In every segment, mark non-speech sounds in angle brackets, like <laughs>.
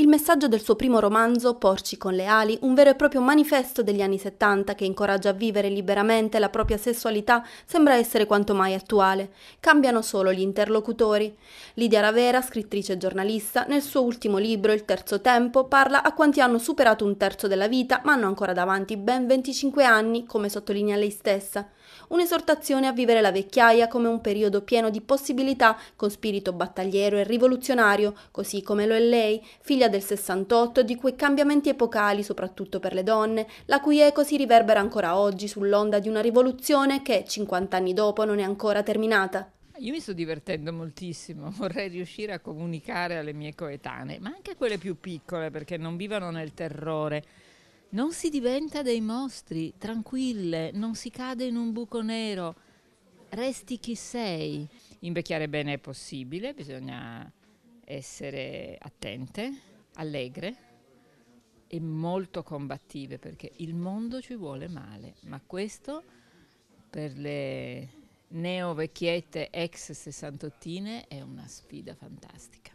Il messaggio del suo primo romanzo, Porci con le ali, un vero e proprio manifesto degli anni 70 che incoraggia a vivere liberamente la propria sessualità, sembra essere quanto mai attuale. Cambiano solo gli interlocutori. Lidia Ravera, scrittrice e giornalista, nel suo ultimo libro, Il terzo tempo, parla a quanti hanno superato un terzo della vita ma hanno ancora davanti ben 25 anni, come sottolinea lei stessa. Un'esortazione a vivere la vecchiaia come un periodo pieno di possibilità, con spirito battagliero e rivoluzionario, così come lo è lei, figlia storia del 68 di quei cambiamenti epocali soprattutto per le donne, la cui eco si riverbera ancora oggi sull'onda di una rivoluzione che 50 anni dopo non è ancora terminata. Io mi sto divertendo moltissimo, <laughs> vorrei riuscire a comunicare alle mie coetanee, ma anche a quelle più piccole perché non vivono nel terrore. Non si diventa dei mostri, tranquille, non si cade in un buco nero, resti chi sei. Invecchiare bene è possibile, bisogna essere attente, allegre e molto combattive perché il mondo ci vuole male, ma questo per le neo vecchiette ex sessantottine è una sfida fantastica.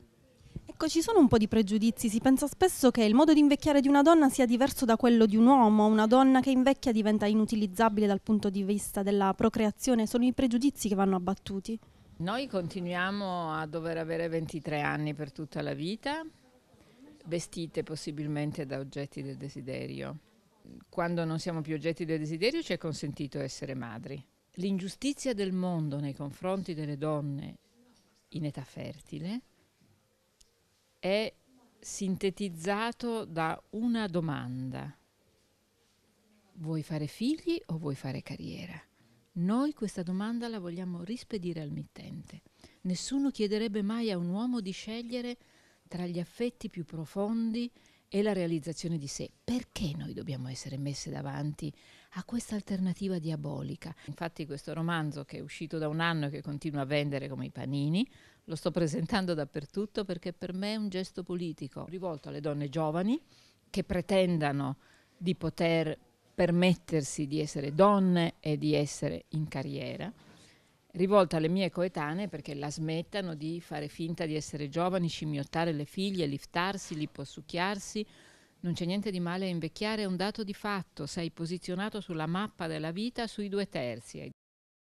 Ecco, ci sono un po' di pregiudizi, si pensa spesso che il modo di invecchiare di una donna sia diverso da quello di un uomo, una donna che invecchia diventa inutilizzabile dal punto di vista della procreazione, sono i pregiudizi che vanno abbattuti. Noi continuiamo a dover avere 23 anni per tutta la vita, vestite possibilmente da oggetti del desiderio. Quando non siamo più oggetti del desiderio ci è consentito essere madri. L'ingiustizia del mondo nei confronti delle donne in età fertile è sintetizzato da una domanda. Vuoi fare figli o vuoi fare carriera? Noi questa domanda la vogliamo rispedire al mittente. Nessuno chiederebbe mai a un uomo di scegliere tra gli affetti più profondi e la realizzazione di sé. Perché noi dobbiamo essere messe davanti a questa alternativa diabolica? Infatti questo romanzo che è uscito da un anno e che continua a vendere come i panini, lo sto presentando dappertutto perché per me è un gesto politico rivolto alle donne giovani che pretendano di poter permettersi di essere donne e di essere in carriera rivolta alle mie coetanee perché la smettano di fare finta di essere giovani, scimmiottare le figlie, liftarsi, liposucchiarsi. Non c'è niente di male a invecchiare, è un dato di fatto, sei posizionato sulla mappa della vita sui due terzi,